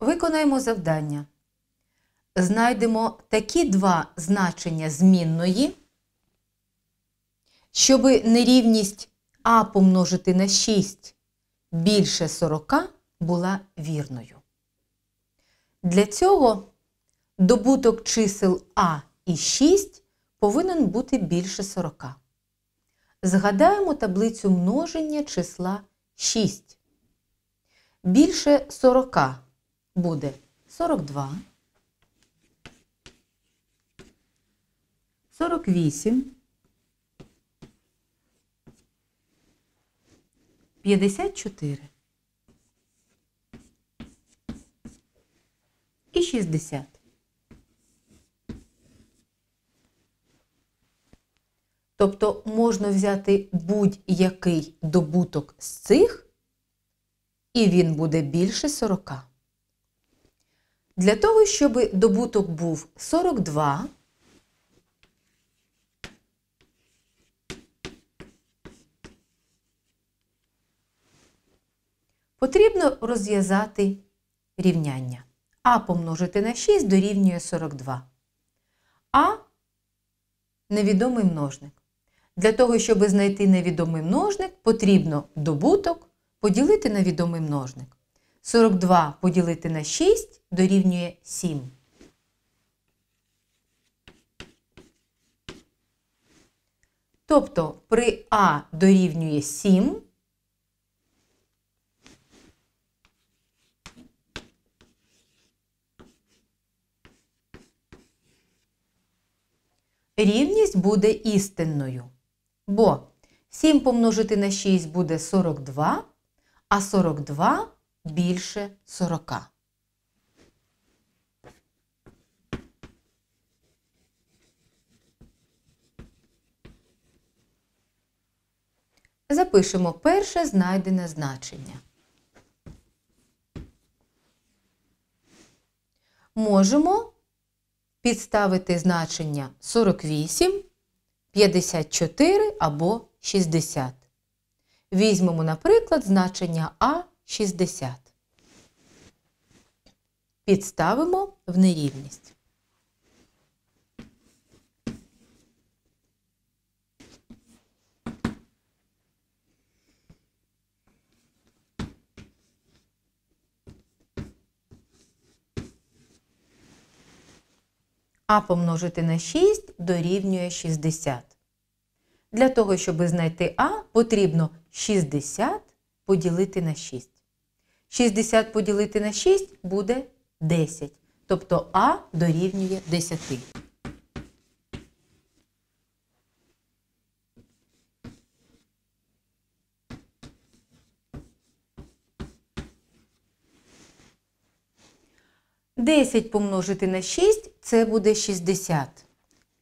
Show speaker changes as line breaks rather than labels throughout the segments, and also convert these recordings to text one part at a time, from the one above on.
Виконаємо завдання. Знайдемо такі два значення змінної, щоб нерівність А помножити на 6 більше 40 була вірною. Для цього добуток чисел А і 6 повинен бути більше 40. Згадаємо таблицю множення числа 6. Більше 40 буде 42, 48, 54 і 60. Тобто можна взяти будь-який добуток з цих, і він буде більше 40. Для того, щоб добуток був 42, потрібно розв'язати рівняння. А помножити на 6 дорівнює 42. А невідомий множник. Для того, щоб знайти невідомий множник, потрібно добуток поділити на відомий множник. 42 поділити на 6 дорівнює 7. Тобто при А дорівнює 7, рівність буде істинною, бо 7 помножити на 6 буде 42, а 42 більше 40. Запишемо перше знайдене значення. Можемо підставити значення 48, 54 або 60. Візьмемо, наприклад, значення А60. Підставимо в нерівність. а помножити на 6 дорівнює 60. Для того, щоб знайти А, потрібно 60 поділити на 6. 60 поділити на 6 буде 10. Тобто А дорівнює 10. 10 помножити на 6 це буде 60.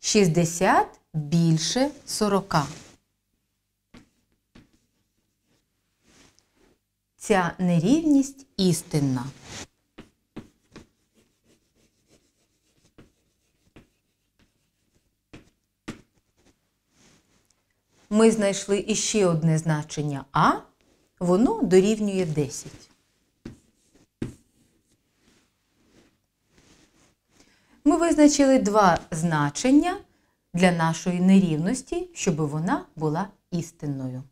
60 більше 40. Ця нерівність істинна. Ми знайшли іще одне значення А, воно дорівнює 10. визначили два значення для нашої нерівності, щоб вона була істинною.